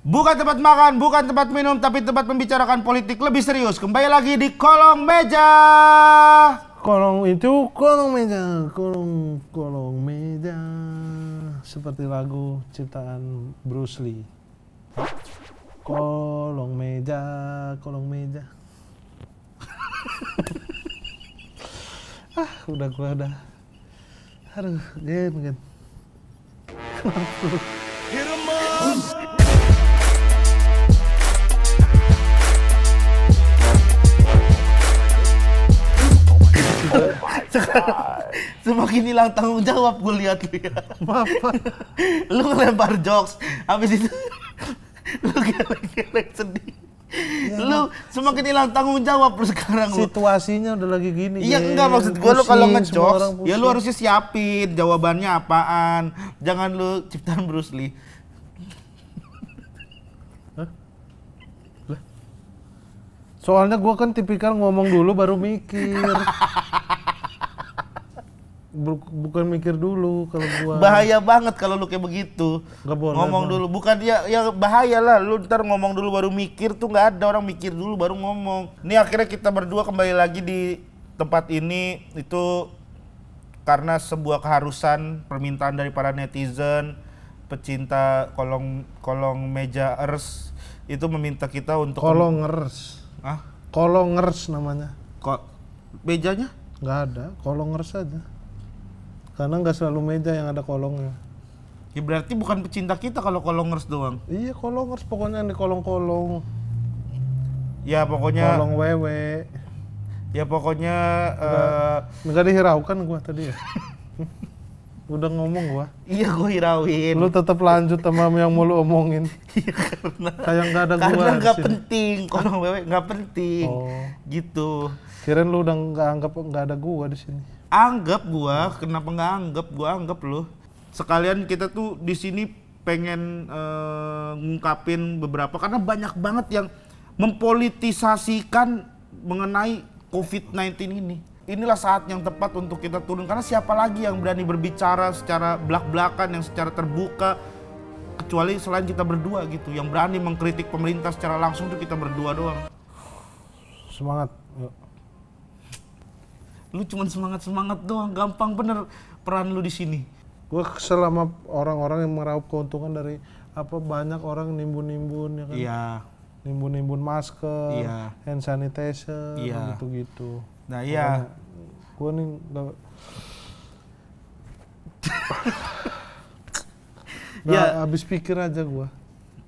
Bukan tempat makan, bukan tempat minum, tapi tempat membicarakan politik lebih serius. Kembali lagi di kolong meja. Kolong itu kolong meja, kolong kolong meja. Seperti lagu ciptaan Bruce Lee. Kolong meja, kolong meja. ah, udah gua udah. Aduh, gen gen. semakin hilang tanggung jawab gue lihat lu ya. Maaf, lu ngelempar jokes, habis itu lu gelek-gelek sedih. Ya, lu semakin hilang tanggung jawab lu sekarang lu. Situasinya udah lagi gini. Iya enggak maksud gue. lu kalau ngejokes, ya lu harusnya siapin jawabannya apaan. Jangan lu ciptaan Bruce Lee. Soalnya gue kan tipikal ngomong dulu baru mikir. bukan mikir dulu kalau gua bahaya banget kalau lu kayak begitu gak boleh ngomong bang. dulu bukan ya ya bahaya lah lu ntar ngomong dulu baru mikir tuh nggak ada orang mikir dulu baru ngomong ini akhirnya kita berdua kembali lagi di tempat ini itu karena sebuah keharusan permintaan dari para netizen pecinta kolong kolong meja ers itu meminta kita untuk kolong ers ah kolong ers namanya kok mejanya nggak ada kolong ers aja karena nggak selalu meja yang ada kolongnya. Ya berarti bukan pecinta kita kalau kolongers doang. Iya kolongers pokoknya yang di kolong-kolong. Ya pokoknya. Kolong wewe. Ya pokoknya. Nggak, uh... dihiraukan gua tadi ya. Udah ngomong gua. Iya gua hirauin. Lu tetap lanjut sama yang mau lu omongin. Iya karena. Kayak nggak ada karena gua. Karena nggak penting. Kolong wewe nggak penting. Oh. Gitu. Kirain lu udah nggak anggap nggak ada gua di sini anggap gua kenapa nggak anggap gua anggap lu sekalian kita tuh di sini pengen uh, ngungkapin beberapa karena banyak banget yang mempolitisasikan mengenai COVID-19 ini. Inilah saat yang tepat untuk kita turun karena siapa lagi yang berani berbicara secara belak-belakan yang secara terbuka kecuali selain kita berdua gitu. Yang berani mengkritik pemerintah secara langsung tuh kita berdua doang. Semangat lu cuman semangat semangat doang gampang bener peran lu di sini gue selama orang-orang yang meraup keuntungan dari apa banyak orang nimbun-nimbun ya kan iya nimbun-nimbun masker iya. hand sanitizer iya. gitu gitu nah iya gue nih Nah, ya. habis pikir aja gua.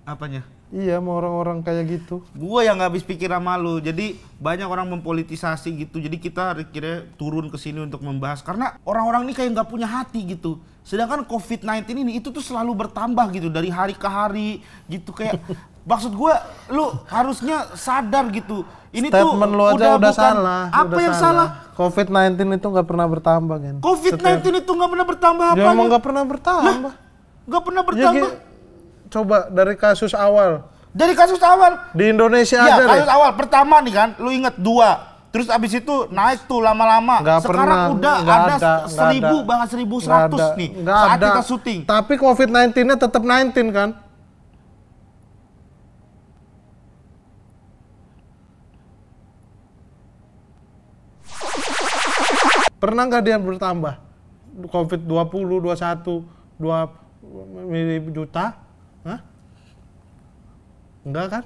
Apanya? Iya, mau orang-orang kayak gitu. Gua yang nggak habis pikir sama lu. Jadi banyak orang mempolitisasi gitu. Jadi kita kira turun ke sini untuk membahas karena orang-orang ini kayak nggak punya hati gitu. Sedangkan COVID-19 ini itu tuh selalu bertambah gitu dari hari ke hari gitu kayak maksud gue lu harusnya sadar gitu ini Statement tuh lu aja udah, udah salah apa udah yang salah, COVID-19 itu nggak pernah bertambah kan COVID-19 itu nggak pernah bertambah ya, apa ya emang nggak pernah bertambah nggak pernah ya, bertambah ya, coba dari kasus awal. Dari kasus awal. Di Indonesia ya, ada. kasus deh. awal pertama nih kan, lu inget dua. Terus abis itu naik tuh lama-lama. Sekarang pernah, udah ada, ada seribu ada. banget seribu seratus nih gak saat ada. kita syuting. Tapi COVID-19-nya tetap 19 kan? Pernah nggak dia bertambah? COVID 20, 21, 2 juta? Enggak kan?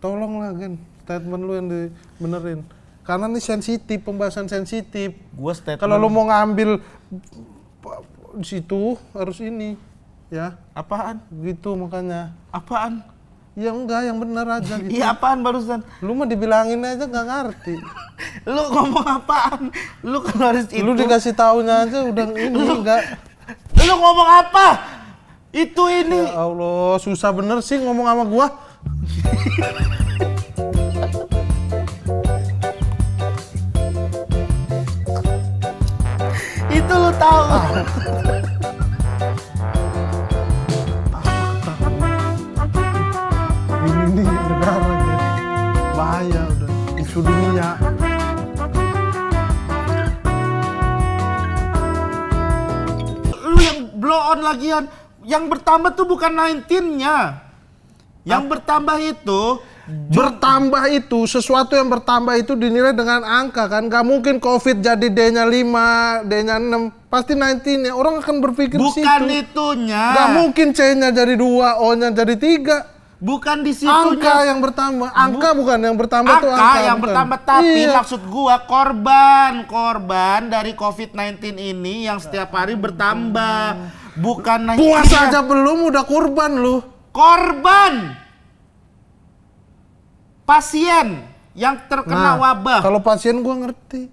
Tolonglah kan statement lu yang dibenerin. Karena ini sensitif, pembahasan sensitif. Gua statement. Kalau lu mau ngambil di situ harus ini, ya. Apaan? Gitu makanya. Apaan? Ya enggak, yang bener aja gitu. Iya apaan barusan? Lu mah dibilangin aja nggak ngerti. lu ngomong apaan? Lu kan harus itu. Lu dikasih taunya aja udah ini enggak. Lu ngomong apa? Itu ini. Ya Allah, susah bener sih ngomong sama gua. itu lu tahu. Ah. ini yang lagian. Yang bertambah tuh bukan 19-nya. Yang Apa? bertambah itu bertambah itu sesuatu yang bertambah itu dinilai dengan angka kan Gak mungkin covid jadi d-nya 5 d-nya 6 pasti 19 ya orang akan berpikir bukan situ. itunya Gak mungkin c-nya jadi 2 o-nya jadi 3 Bukan di situ angka yang bertambah, angka Bu, bukan yang bertambah angka angka yang bukan. bertambah tapi iya. maksud gua korban korban dari COVID-19 ini yang setiap hari bertambah. Hmm. Bukan nanya Puasa aja belum udah korban lu. Korban. Pasien yang terkena nah, wabah. Kalau pasien gua ngerti.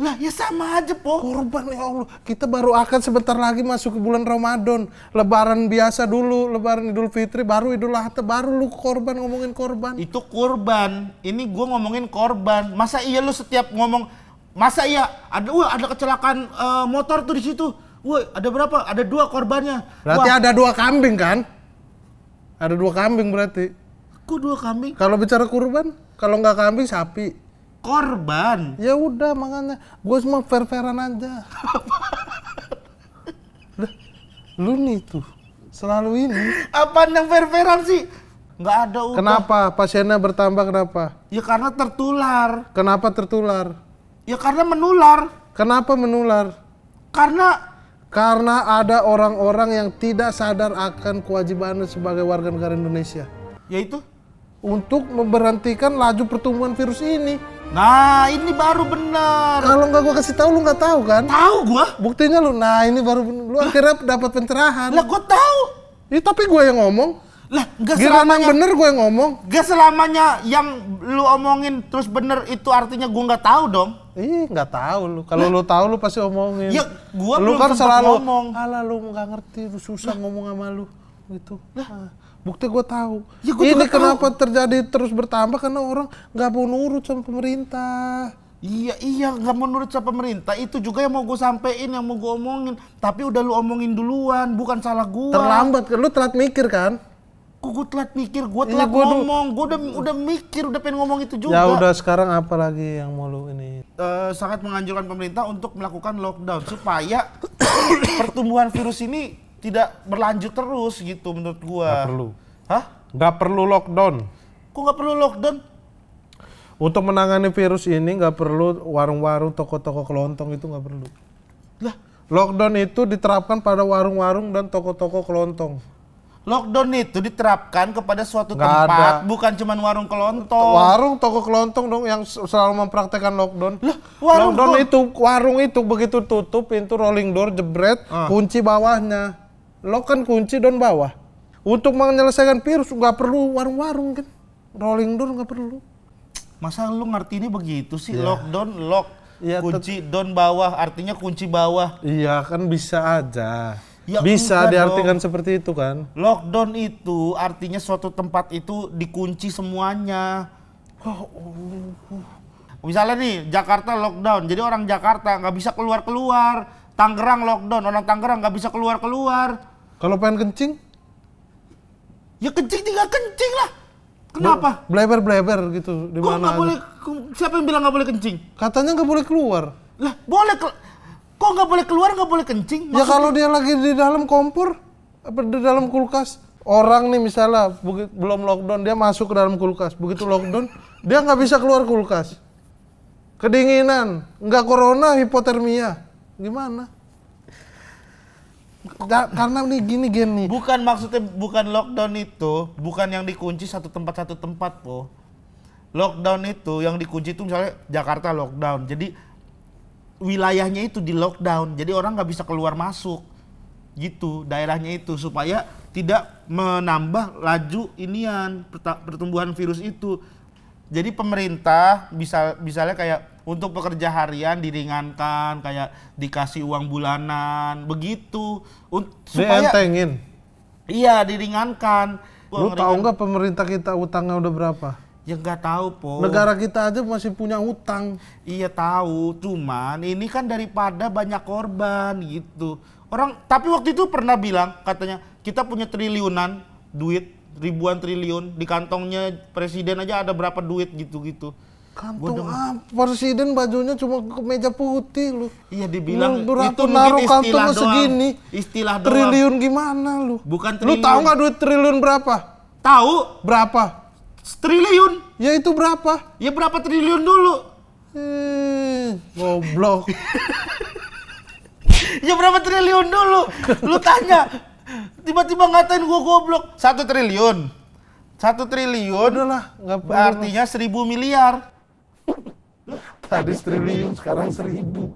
Lah ya sama aja po. Korban ya Allah. Kita baru akan sebentar lagi masuk ke bulan Ramadan. Lebaran biasa dulu, lebaran Idul Fitri, baru Idul Adha, baru lu korban ngomongin korban. Itu korban. Ini gue ngomongin korban. Masa iya lu setiap ngomong masa iya ada uh, ada kecelakaan uh, motor tuh di situ. Woi, ada berapa? Ada dua korbannya. Berarti Wah. ada dua kambing kan? Ada dua kambing berarti. Kok dua kambing? Kalau bicara kurban, kalau nggak kambing sapi. Korban. Ya udah makanya gue cuma fair-fairan aja. lu nih tuh selalu ini. Apa yang fair-fairan sih? Nggak ada ubah. Kenapa pasiennya bertambah kenapa? Ya karena tertular. Kenapa tertular? Ya karena menular. Kenapa menular? Karena karena ada orang-orang yang tidak sadar akan kewajibannya sebagai warga negara Indonesia. Yaitu? Untuk memberhentikan laju pertumbuhan virus ini. Nah, ini baru benar. Kalau nggak gue kasih tahu lu nggak tahu kan? Tahu gue. Buktinya lu. Nah, ini baru benar. lu Hah? akhirnya dapat pencerahan. Lah, gue tahu. Ya, tapi gue yang ngomong. Lah, gak Gimana selamanya bener gue yang ngomong. Gak selamanya yang lu omongin terus bener itu artinya gue nggak tahu dong. Ih, nggak tahu lu. Kalau lu tahu lu pasti omongin. Ya, gua lu belum kan selalu ngomong. Ala lu nggak ngerti, lu susah nah. ngomong sama lu. Gitu. Nah. Bukti gua tahu. Ya, gua Ini kenapa tahu. terjadi terus bertambah karena orang nggak mau nurut sama pemerintah. Iya, iya, nggak mau nurut sama pemerintah itu juga yang mau gua sampein, yang mau gua omongin. Tapi udah lu omongin duluan, bukan salah gua. Terlambat, lu telat mikir kan? kok gue telat mikir, gue iya, telat gua ngomong, gue udah udah mikir, udah pengen ngomong itu juga. Ya udah sekarang apa lagi yang mau lu ini? Uh, sangat menganjurkan pemerintah untuk melakukan lockdown supaya pertumbuhan virus ini tidak berlanjut terus gitu menurut gue. Gak perlu. Hah? Gak perlu lockdown. Kok gak perlu lockdown? Untuk menangani virus ini gak perlu warung-warung, toko-toko kelontong itu gak perlu. Lah, lockdown itu diterapkan pada warung-warung dan toko-toko kelontong. Lockdown itu diterapkan kepada suatu Nggak tempat, ada. bukan cuma warung kelontong. Warung toko kelontong dong yang selalu mempraktekkan lockdown. Loh, warung lockdown itu warung itu begitu tutup pintu rolling door jebret, uh. kunci bawahnya. Lock kan kunci don bawah. Untuk menyelesaikan virus nggak perlu warung-warung kan. Rolling door nggak perlu. Masa lu ngerti ini begitu sih? Yeah. Lockdown, lock, ya, kunci don bawah artinya kunci bawah. Iya, kan bisa aja. Ya, Bisa diartikan dong. seperti itu kan? Lockdown itu artinya suatu tempat itu dikunci semuanya. Oh, oh, Misalnya nih Jakarta lockdown, jadi orang Jakarta nggak bisa keluar keluar. Tangerang lockdown, orang Tangerang nggak bisa keluar keluar. Kalau pengen kencing? Ya kencing tinggal kencing lah. Kenapa? Bleber bleber gitu di mana? Kok nggak boleh? Siapa yang bilang nggak boleh kencing? Katanya nggak boleh keluar. Lah boleh Kok nggak boleh keluar, nggak boleh kencing? Ya maksudnya... Ya kalau dia lagi di dalam kompor, apa di dalam kulkas, orang nih misalnya belum lockdown dia masuk ke dalam kulkas, begitu lockdown dia nggak bisa keluar kulkas, kedinginan, nggak corona, hipotermia, gimana? Da, karena ini gini gini. Bukan maksudnya bukan lockdown itu, bukan yang dikunci satu tempat satu tempat po. Lockdown itu yang dikunci itu misalnya Jakarta lockdown. Jadi wilayahnya itu di lockdown jadi orang nggak bisa keluar masuk gitu daerahnya itu supaya tidak menambah laju inian pertumbuhan virus itu jadi pemerintah bisa misalnya kayak untuk pekerja harian diringankan kayak dikasih uang bulanan begitu supaya Dientengin. iya diringankan Lu tahu nggak pemerintah kita utangnya udah berapa? Ya nggak tahu, Po. Negara kita aja masih punya hutang. Iya tahu, cuman ini kan daripada banyak korban gitu. Orang tapi waktu itu pernah bilang katanya kita punya triliunan duit, ribuan triliun di kantongnya presiden aja ada berapa duit gitu-gitu. Kantong apa? Presiden bajunya cuma ke meja putih lu. Iya dibilang lu berapa itu naruh kantong segini. Istilah doang. Triliun gimana lu? Bukan triliun. Lu tahu nggak duit triliun berapa? Tahu. Berapa? Triliun. Ya itu berapa? Ya berapa triliun dulu? Hmm, goblok. ya berapa triliun dulu? Lu tanya. Tiba-tiba ngatain gua goblok. Satu triliun. Satu triliun. Udahlah, nggak Artinya seribu miliar. Tadi triliun, sekarang seribu.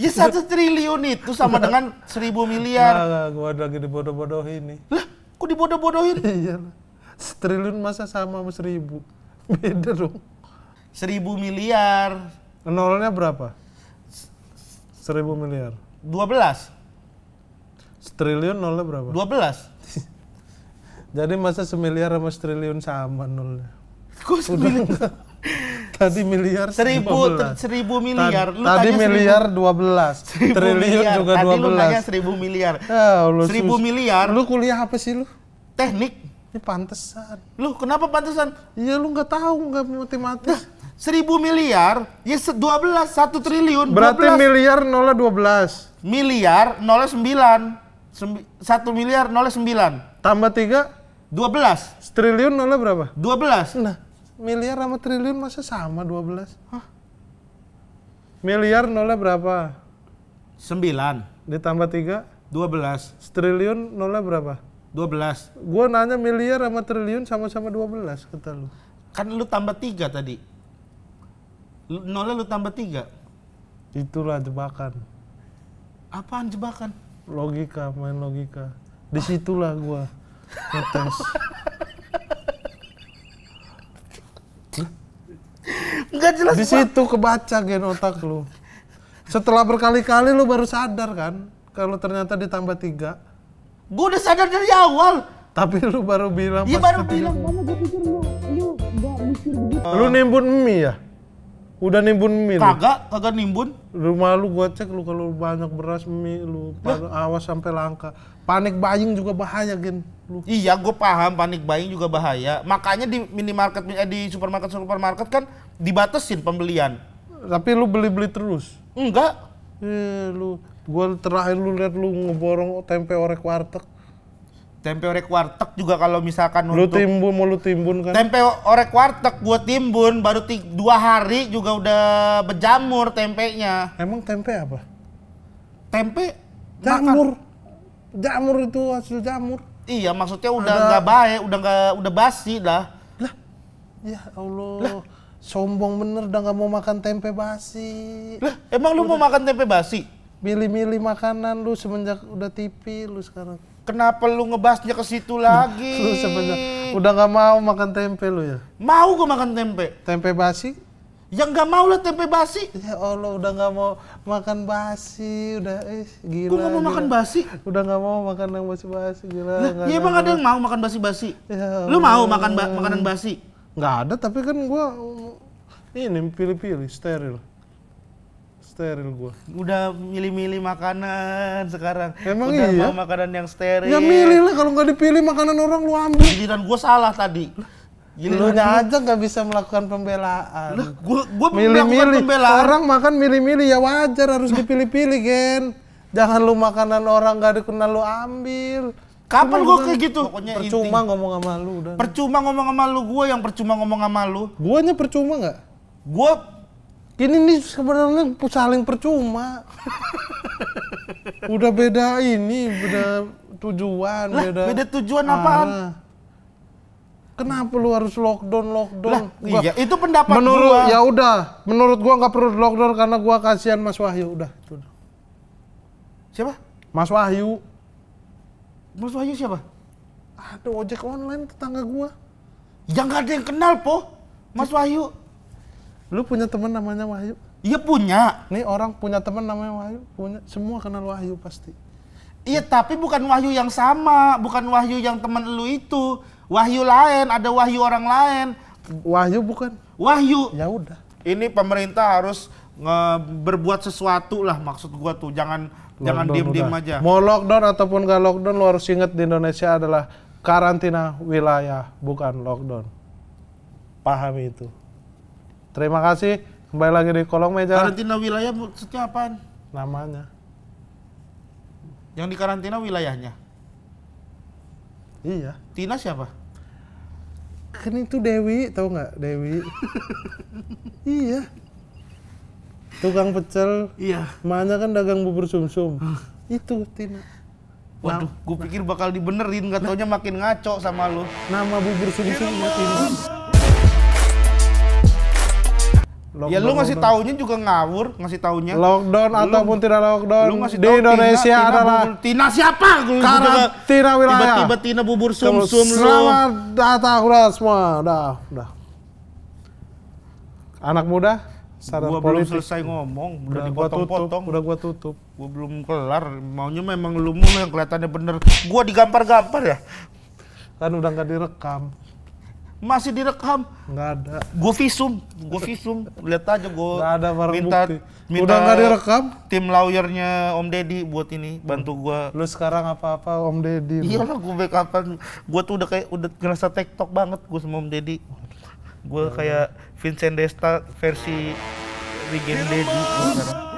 Ya satu triliun itu sama dengan seribu miliar. Nah, gua lagi dibodoh-bodohin nih. Lah, kok dibodoh-bodohin? Iya Setriliun masa sama sama seribu? Beda dong. Seribu miliar. Nolnya berapa? Seribu miliar. Dua belas. Setriliun nolnya berapa? Dua belas. Jadi masa semiliar sama setriliun sama nolnya. Kok semiliar? tadi miliar seribu seribu miliar lu tadi miliar dua belas triliun juga dua belas tadi lu nanya seribu miliar ya, seribu miliar lu kuliah apa sih lu teknik ini pantesan. Loh, kenapa pantesan? Ya lu nggak tahu nggak matematis. Nah, seribu miliar, ya dua belas satu triliun. Berarti 12. miliar nolnya dua belas. Miliar nolnya sembilan. Satu miliar nolnya sembilan. Tambah tiga? Dua belas. Triliun nolnya berapa? Dua belas. Nah, miliar sama triliun masa sama dua belas? Miliar nolnya berapa? Sembilan. Ditambah tiga? Dua belas. Triliun nolnya berapa? 12. Gua nanya miliar sama triliun sama-sama 12 kata lu. Kan lu tambah 3 tadi. nolnya lu tambah 3. Itulah jebakan. Apaan jebakan? Logika, main logika. Disitulah gue, ngetes. Enggak jelas. disitu situ kebaca gen otak lu. Setelah berkali-kali lu baru sadar kan kalau ternyata ditambah tiga Gue udah sadar dari awal. Tapi lu baru bilang. Iya baru bilang. Karena gue pikir lu, lu gak mikir begitu. Lu nimbun mie ya? Udah nimbun mie Kagak, kagak nimbun. Rumah lu gua cek lu kalau banyak beras mie lu awas sampai langka. Panik buying juga bahaya gen lu. Iya, gue paham panik buying juga bahaya. Makanya di minimarket eh, di supermarket supermarket kan dibatasin pembelian. Tapi lu beli-beli terus. Enggak. Eh, lu Gua terakhir lu liat lu ngeborong tempe orek warteg. Tempe orek warteg juga kalau misalkan lu untuk... timbun mau lu timbun kan? Tempe orek warteg gua timbun baru dua hari juga udah berjamur tempenya. Emang tempe apa? Tempe jamur. Makan. Jamur itu hasil jamur. Iya, maksudnya udah nggak Ada... baik, udah nggak udah basi dah. Lah. Ya Allah. Lah. Sombong bener udah nggak mau makan tempe basi. Lah, emang udah. lu mau makan tempe basi? milih-milih makanan lu semenjak udah TV lu sekarang. Kenapa lu ngebahasnya ke situ lagi? lu semenjak udah nggak mau makan tempe lu ya? Mau gue makan tempe. Tempe basi? Ya nggak mau lah tempe basi. Ya Allah udah nggak mau makan basi, udah eh gila. Gue nggak mau gila. makan basi. Udah nggak mau makan yang basi-basi gila. Nah, gak, ya emang ada yang mau makan basi-basi. Ya, lu mau makan ba makanan basi? Nggak ada tapi kan gua ini pilih-pilih steril steril gua. Udah milih-milih makanan sekarang. Emang Udah iya? makanan yang steril. Ya milih lah kalau nggak dipilih makanan orang lu ambil. Giliran gua salah tadi. Giliran lu aja gak bisa melakukan pembelaan. Lah, gua gua milih-milih. Orang makan milih-milih ya wajar harus dipilih-pilih, Gen. Jangan lu makanan orang gak dikenal lu ambil. Kapan gue kayak gitu? Pokoknya percuma inti. ngomong sama lu udah. Percuma ngomong sama lu, gue yang percuma ngomong sama lu. Guanya percuma gak? Gue ini nih sebenarnya saling percuma. Udah beda ini, beda tujuan, lah, beda. Beda tujuan apaan? Ah. Kenapa lu harus lockdown lockdown? Lah, iya, gua, iya, itu pendapat menurut, gua. Ya udah, menurut gua nggak perlu lockdown karena gua kasihan Mas Wahyu udah itu. Siapa? Mas Wahyu. Mas Wahyu siapa? Ada ojek online tetangga gua. Ya nggak ada yang kenal, Po. Mas Wahyu Lu punya temen namanya Wahyu? Iya punya. Nih orang punya temen namanya Wahyu, punya semua kenal Wahyu pasti. Iya tapi bukan Wahyu yang sama, bukan Wahyu yang temen lu itu. Wahyu lain, ada Wahyu orang lain. Wahyu bukan. Wahyu. Ya udah. Ini pemerintah harus nge berbuat sesuatu lah maksud gua tuh. Jangan lockdown jangan diem-diem aja. Mau lockdown ataupun gak lockdown lu harus inget di Indonesia adalah karantina wilayah bukan lockdown. Pahami itu. Terima kasih. Kembali lagi di kolong meja. Karantina wilayah maksudnya apa? Namanya. Yang di karantina wilayahnya? Iya. Tina siapa? Kan itu Dewi, tau nggak Dewi? iya. Tukang pecel. Iya. Mana kan dagang bubur sumsum. -sum. itu Tina. Waduh, gue pikir bakal dibenerin, gak taunya makin ngaco sama lu. Nama bubur sumsum. Tina. Iya, Lockdown, ya lu ngasih lockdown. juga ngawur, ngasih taunya. Lockdown lu, ataupun tidak lockdown. Lu ngasih di Indonesia tina, tina adalah bubur, Tina siapa? Karantina wilayah. Tiba-tiba Tina bubur sumsum lu. Selamat datang udah semua. Dah, dah. Anak muda sadar gua politik. belum selesai ngomong, udah, udah dipotong-potong. Udah gua tutup. Gua belum kelar. Maunya memang lu yang kelihatannya bener. Gua digampar-gampar ya. Kan udah nggak direkam masih direkam nggak ada gue visum gue visum lihat aja gue minta bukti. minta udah nggak direkam tim lawyernya om deddy buat ini bantu gue lu sekarang apa apa om deddy iya lah gue backupan gue tuh udah kayak udah ngerasa tiktok banget gue sama om deddy gue kayak Vincent Desta versi Regen Deddy